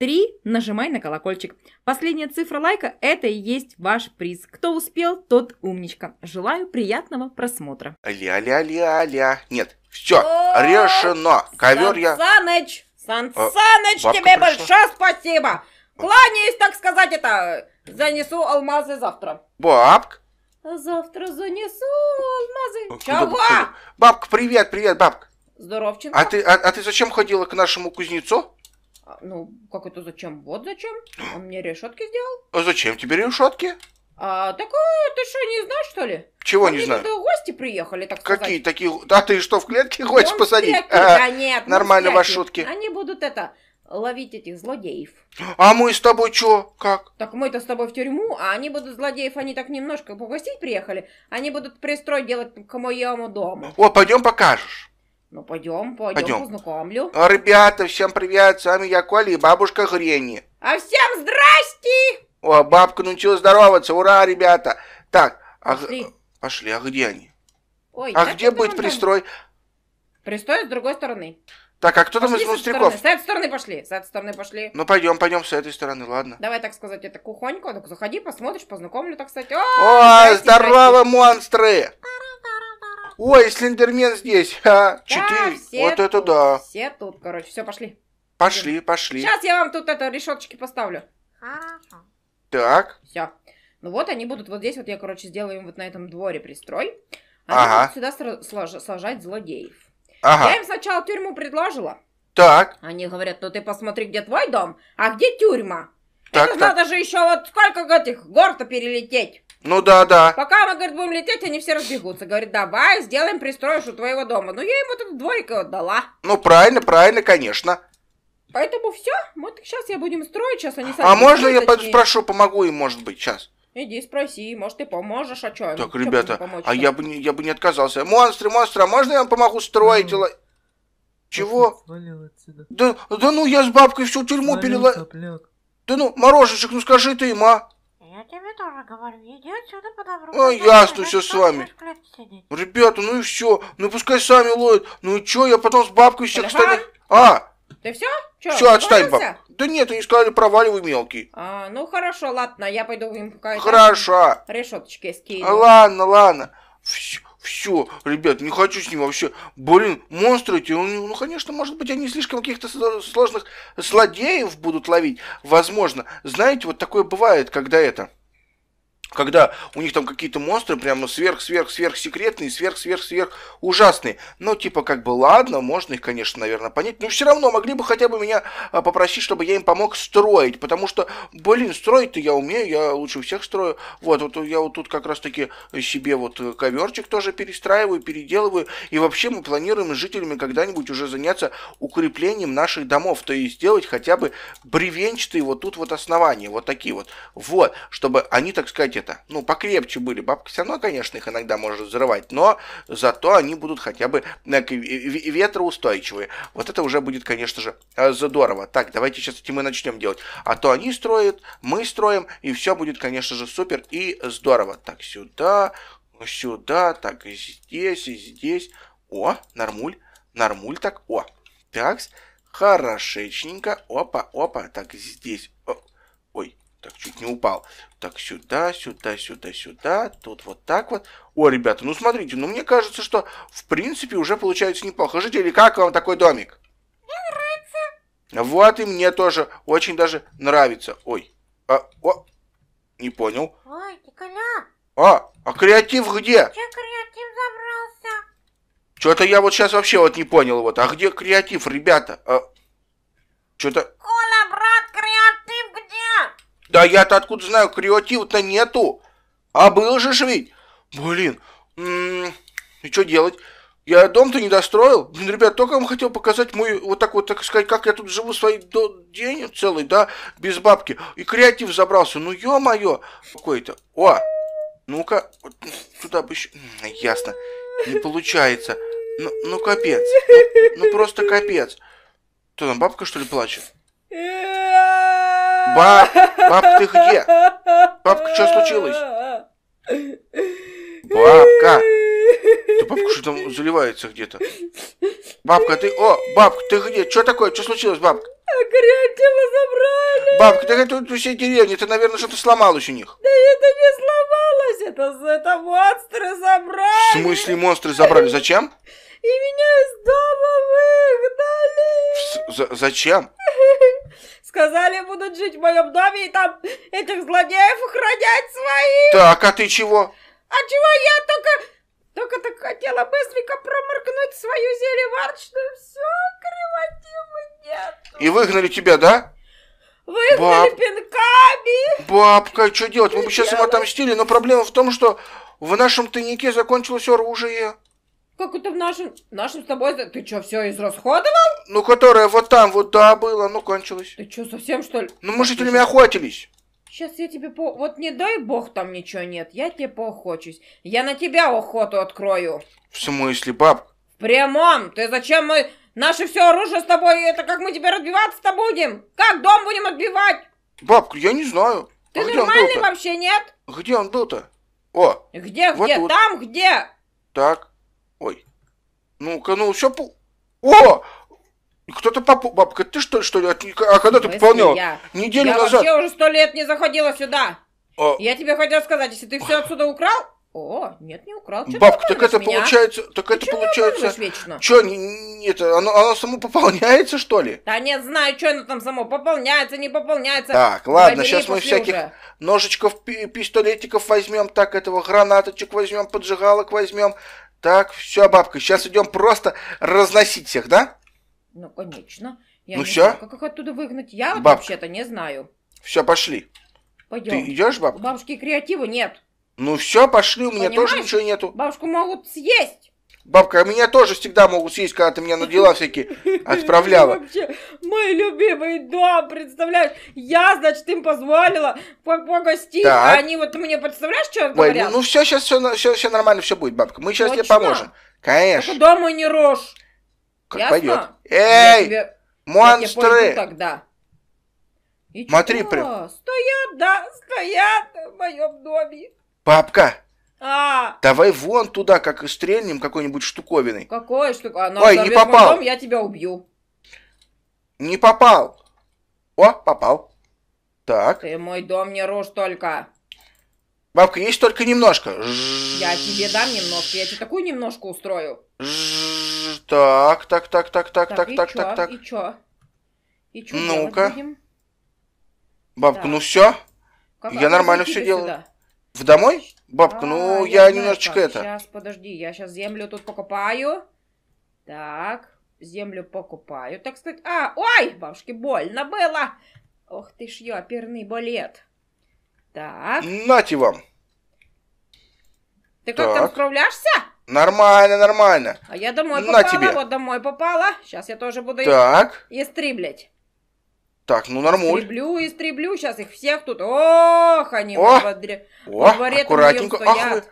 Три, нажимай на колокольчик. Последняя цифра лайка – это и есть ваш приз. Кто успел, тот умничка. Желаю приятного просмотра. Ля-ля-ля-ля. Нет, все, решено. Ковер я... Саныч, Сан Саныч, э, тебе пришла? большое спасибо. Кланяюсь, так сказать, это... Занесу алмазы завтра. Бабка? Завтра занесу алмазы. Чего? Бабка, привет, привет, бабка. Здоровченко. А ты, а, а ты зачем ходила к нашему кузнецу? А, ну, как это зачем? Вот зачем. Он мне решетки сделал. А зачем тебе решетки? А, так а, ты что, не знаешь, что ли? Чего Они не знаю? гости приехали, так Какие сказать. Какие такие? Да ты что, в клетке хочешь он посадить? Клетке, а, да нет. Ну, нормально ваши шутки. Они будут это, ловить этих злодеев. А мы с тобой что? Как? Так мы-то с тобой в тюрьму, а они будут злодеев, они так немножко погостить приехали, они будут пристрой делать к моему дому. О, пойдем покажешь. Ну, пойдем, пойдем, пойдем. познакомлю. А ребята, всем привет, с вами я, Коля и бабушка Гренни. А всем здрасте! О, бабка научилась здороваться, ура, ребята. Так, а... Пошли. а где они? Ой, а где будет пристрой? Там... Пристрой с другой стороны. Так, а кто пошли там из монстриков? С этой стороны пошли, с этой стороны пошли. Ну, пойдем, пойдем с этой стороны, ладно. Давай, так сказать, это кухонько, так заходи, посмотришь, познакомлю, так сказать. О, О здорово, здрасте. монстры! Ой, Слендермен здесь. Ха, четыре. Да, вот тут, это да. Все тут, короче. Все, пошли. Пошли, Идем. пошли. Сейчас я вам тут это решеточки поставлю. Хорошо. Так. Все. Ну вот они будут вот здесь, вот я, короче, сделаю им вот на этом дворе пристрой. Они ага. будут сюда слож- сажать злодеев. Ага. Я им сначала тюрьму предложила. Так. Они говорят, ну ты посмотри, где твой дом, а где тюрьма. Так, Это так. надо же еще вот сколько этих гор-то перелететь. Ну да, да. Пока мы, говорит, будем лететь, они все разбегутся. Говорит, давай сделаем пристроишь у твоего дома. Ну я ему этот дворик отдала. Ну правильно, правильно, конечно. Поэтому все, вот сейчас я будем строить, сейчас они сами... А можно я точнее. спрошу, помогу им, может быть, сейчас? Иди спроси, может, ты поможешь, а, а что? Так, ну, ребята, а я бы, не, я бы не отказался. Монстры, монстры, а можно я вам помогу строить? Mm. Чего? Да, да ну я с бабкой всю тюрьму перела... Да ну, мороженщик, ну скажи ты им, а? я тебе тоже говорю, иди отсюда подобру. А я что сейчас с вами? Ну, ребята, ну и все. Ну пускай сами ловят. Ну и что, я потом с бабкой всех остальных... А! Ты все? Че, все, отстань, баб. Да нет, они сказали, проваливай мелкий. А, ну хорошо, ладно, я пойду им пока... Хорошо. Решеточки скину. ладно, ладно. Все все, ребят, не хочу с ним вообще. Блин, монстры эти, он, ну, ну, конечно, может быть, они слишком каких-то сложных злодеев будут ловить. Возможно. Знаете, вот такое бывает, когда это когда у них там какие-то монстры прямо сверх-сверх-сверх секретные, сверх-сверх-сверх ужасные. но ну, типа, как бы, ладно, можно их, конечно, наверное, понять, но все равно могли бы хотя бы меня а, попросить, чтобы я им помог строить, потому что, блин, строить-то я умею, я лучше всех строю. Вот, вот я вот тут как раз-таки себе вот коверчик тоже перестраиваю, переделываю, и вообще мы планируем с жителями когда-нибудь уже заняться укреплением наших домов, то есть сделать хотя бы бревенчатые вот тут вот основания, вот такие вот. Вот, чтобы они, так сказать, ракета. Ну, покрепче были. Бабки все равно, конечно, их иногда можно взрывать, но зато они будут хотя бы э, ветроустойчивые. Вот это уже будет, конечно же, э, здорово. Так, давайте сейчас эти мы начнем делать. А то они строят, мы строим, и все будет, конечно же, супер и здорово. Так, сюда, сюда, так, и здесь, и здесь. О, нормуль, нормуль так, о. Так, хорошечненько, опа, опа, так, здесь, так, чуть не упал. Так, сюда, сюда, сюда, сюда. Тут вот так вот. О, ребята, ну смотрите, ну мне кажется, что в принципе уже получается неплохо. Жители, как вам такой домик? Мне нравится. Вот и мне тоже очень даже нравится. Ой, а, о, не понял. Ой, Николя. А, а креатив где? Где креатив забрался? Что-то я вот сейчас вообще вот не понял вот. А где креатив, ребята? А, Что-то... Да я-то откуда знаю, креатива-то нету. А был же ж Блин, м -м, и что делать? Я дом-то не достроил. Блин, ребят, только вам хотел показать мой, вот так вот, так сказать, как я тут живу свой до... день целый, да, без бабки. И креатив забрался. Ну, ё-моё, какой-то. О, ну-ка, вот, туда бы еще... Ясно, не получается. Ну, ну капец, ну, ну просто капец. Что там, бабка, что ли, плачет? Э, а, Баб, баб, ты где? Бабка, что случилось? Бабка! Ты бабка что там заливается где-то? Бабка, ты... О, бабка, ты где? Что такое? Что случилось, бабка? Грянь забрали! Бабка, ты тут все деревни, ты, наверное, что-то сломалось у них. Да это не сломалось, это, это монстры забрали! В смысле монстры забрали? Зачем? И меня из дома выгнали! За зачем? Сказали, будут жить в моем доме и там этих злодеев охранять свои. Так, а ты чего? А чего я только... Только так хотела быстренько проморгнуть свою зелеварочную. Все, кривотивы нету. И выгнали тебя, да? Выгнали Баб... пинками. Бабка, что делать? Мы бы сейчас им отомстили, но проблема в том, что в нашем тайнике закончилось оружие. Как это в нашем... В нашем с тобой... Ты что, все израсходовал? Ну, которая вот там вот, да, была, ну, кончилась. Ты что, совсем, что ли? Ну, мы жителями охотились. Сейчас я тебе по... Вот не дай бог там ничего нет, я тебе поохочусь. Я на тебя охоту открою. В смысле, баб? прямом. Ты зачем мы... Наше все оружие с тобой, это как мы тебе разбиваться-то будем? Как дом будем отбивать? Бабка, я не знаю. Ты а нормальный вообще, нет? Где он был-то? О, Где, вот где? Тут. Там, где? Так. Ой. Ну-ка, ну, все... по, О! кто-то папу, бабка, ты что, что ли? А когда ты пополнял? Неделю я назад. Я вообще уже сто лет не заходила сюда. А... Я тебе хотела сказать, если ты все отсюда украл, о, нет, не украл. Что Бабка, так это меня? получается, так ну ты это получается. Вечно? Чё, не, не, это, оно, оно само пополняется, что ли? Да нет, знаю, что оно там само пополняется, не пополняется. Так, ладно, Побери, сейчас мы всяких уже. ножичков, пистолетиков возьмем, так этого гранаточек возьмем, поджигалок возьмем. Так, все, бабка, сейчас идем просто разносить всех, да? Ну, конечно. Я ну не все? Знаю, как их оттуда выгнать? Я вот вообще-то не знаю. Все, пошли. Пойдем. Ты идешь, бабка? Бабушки креатива нет. Ну все, пошли, у меня Понимаешь? тоже ничего нету. Бабушку могут съесть. Бабка, а меня тоже всегда могут съесть, когда ты меня на дела всякие отправляла. Вообще, мои любимые, да, представляешь, я, значит, им позволила погостить, а они вот мне, представляешь, что говорят? ну, ну все, сейчас все, все, все нормально, все будет, бабка, мы сейчас тебе поможем. Конечно. Только дома не рожь. Как Ясно? пойдет. Эй, тебе... монстры! Я тогда. И Смотри, прям. Стоят, да, стоят в моем доме. Папка, а. Давай вон туда, как и стрельнем какой-нибудь штуковиной. Какой штуковиной? А, ну, Ой, не попал. Дом, я тебя убью. Не попал. О, попал. Так. Ты мой дом не рожь только. Бабка, есть только немножко. Я тебе дам немножко, я тебе такую немножко устрою. Ж так, так, так, так, так, так, так, так, так. И чё? И чё Ну-ка. Бабка, ну все. Я нормально все делаю. В домой? Бабка, ну а, я немножечко это. Сейчас, подожди, я сейчас землю тут покупаю. Так, землю покупаю, так сказать. А, ой, бабушке больно было. Ох ты ж я, перный балет. Так. Нате вам. Ты как, там справляешься? Нормально, нормально. А я домой попала, На тебе. вот домой попала. Сейчас я тоже буду так. их истриблять. Так, ну нормуль. Истреблю, истреблю. Сейчас их всех тут. Ох, они О! во дворе. О, дворе аккуратненько. Ах вы,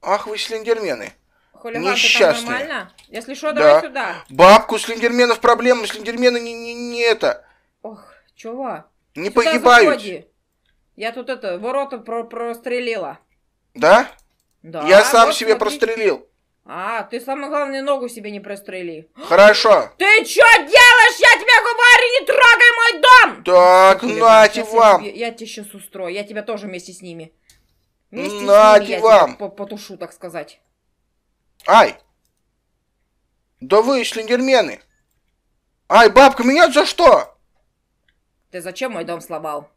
ах вы слендермены. Хулиган, Несчастные. нормально? Если что, да. давай сюда. Бабку слендерменов проблемы. Слендермены не, не, не это. Ох, чего? Не сюда погибают. Я тут это, ворота про прострелила. Да? Да, я сам вот себе смотрите. прострелил. А, ты самое главное ногу себе не прострели. Хорошо. Ты что делаешь? Я тебе говорю, не трогай мой дом! Так, Откуда нате вам. Я, я тебя сейчас устрою, я тебя тоже вместе с ними. Вместе нате с ними вам. я тебя потушу, так сказать. Ай! Да вы шлингермены! Ай, бабка, меня за что? Ты зачем мой дом сломал?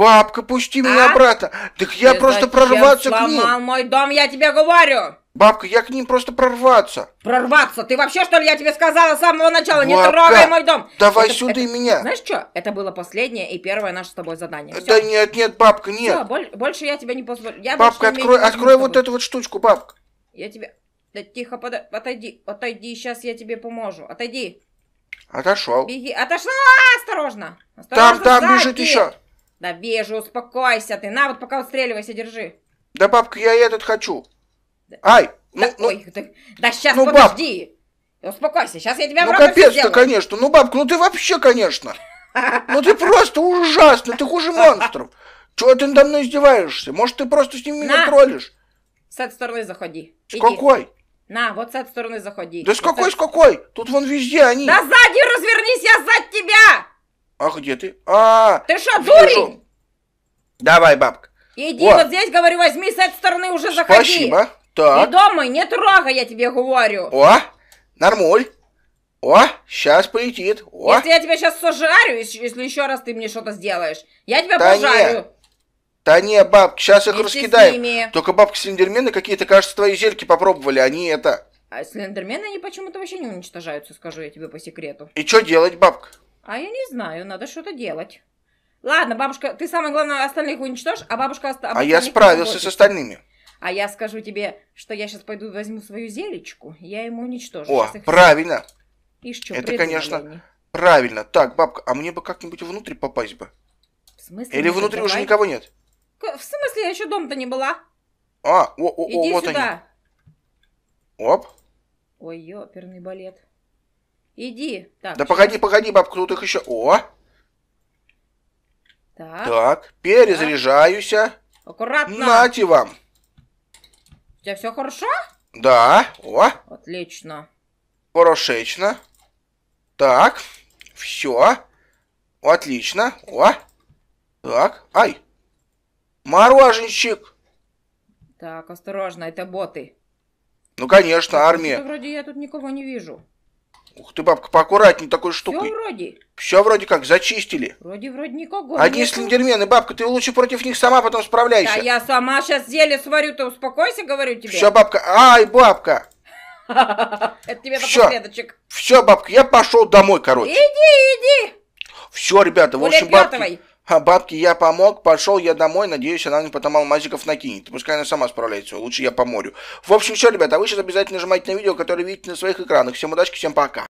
Бабка, пусти а? меня обратно. Так я Ты э, просто прорваться к ним. сломал мой дом, я тебе говорю. Бабка, я к ним просто прорваться. Прорваться? Ты вообще, что ли, я тебе сказала с самого начала, Бабка, не трогай мой дом. давай это, сюда это, меня. Знаешь что, это было последнее и первое наше с тобой задание. Все. Да нет, нет, бабка, нет. Все, больше, я тебя не позволю. Я бабка, открой, открой вот эту вот штучку, бабка. Я тебе... Да тихо, под... отойди, отойди, сейчас я тебе поможу. Отойди. Отошел. Беги, отошла, осторожно. осторожно там, там бежит еще. Да вижу, успокойся ты. На, вот пока отстреливайся, держи. Да, бабка, я этот хочу. Да. Ай! Ну, да, ну, ой, да, да сейчас ну, подожди. Баб... Успокойся, сейчас я тебя Ну капец-то, конечно. Ну, бабка, ну ты вообще, конечно. Ну ты просто ужасно, ты хуже монстров. Чего ты надо мной издеваешься? Может, ты просто с ним меня троллишь? С этой стороны заходи. С Иди. какой? На, вот с этой стороны заходи. Да с какой, с какой? Тут вон везде они. Да сзади развернись, я сзади тебя! А где ты? А, Ты что, дурень? Давай, бабка. Иди О. вот здесь, говорю, возьми с этой стороны уже заходи. Спасибо. Так. И дома не трогай, я тебе говорю. О, нормуль. О, сейчас полетит. О. Если я тебя сейчас сожарю, если еще раз ты мне что-то сделаешь, я тебя да пожарю. Не. Да не, бабка, сейчас их Иди раскидаем. Только бабка Слендермены какие-то, кажется, твои зельки попробовали, они это... А Слендермены, они почему-то вообще не уничтожаются, скажу я тебе по секрету. И что делать, бабка? А я не знаю, надо что-то делать. Ладно, бабушка, ты самое главное остальных уничтожь, а бабушка... Ост... А, а я справился с остальными. А я скажу тебе, что я сейчас пойду возьму свою зелечку, я ему уничтожу. О, их... правильно. И что, Это, конечно, правильно. Так, бабка, а мне бы как-нибудь внутрь попасть бы? В смысле? Или внутри давай? уже никого нет? в смысле, я еще дома-то не была. А, о, о, о, Иди вот сюда. они. Оп. Ой, ёперный балет. Иди. Так, да погоди, погоди, бабка, тут их еще... О! Так. Так, перезаряжаюсь. Аккуратно. Нате вам. У тебя все хорошо? Да. О. Отлично. Хорошечно. Так. Все. Отлично. О. Так. Ай. Мороженщик. Так, осторожно, это боты. Ну, конечно, армия. Вроде я тут никого не вижу. Ух ты, бабка, поаккуратнее такой штукой. Все вроде. Все вроде как, зачистили. Вроде вроде никого. Одни нету. слендермены, бабка, ты лучше против них сама потом справляйся. Да я сама сейчас еле сварю-то, успокойся, говорю тебе. Все, бабка, ай, бабка. Это тебе такой Все, бабка, я пошел домой, короче. Иди, иди. Все, ребята, в общем, бабки бабки я помог, пошел я домой, надеюсь, она мне потом алмазиков накинет. Пускай она сама справляется, лучше я по морю. В общем, все, ребята, а вы сейчас обязательно нажимайте на видео, которое видите на своих экранах. Всем удачи, всем пока.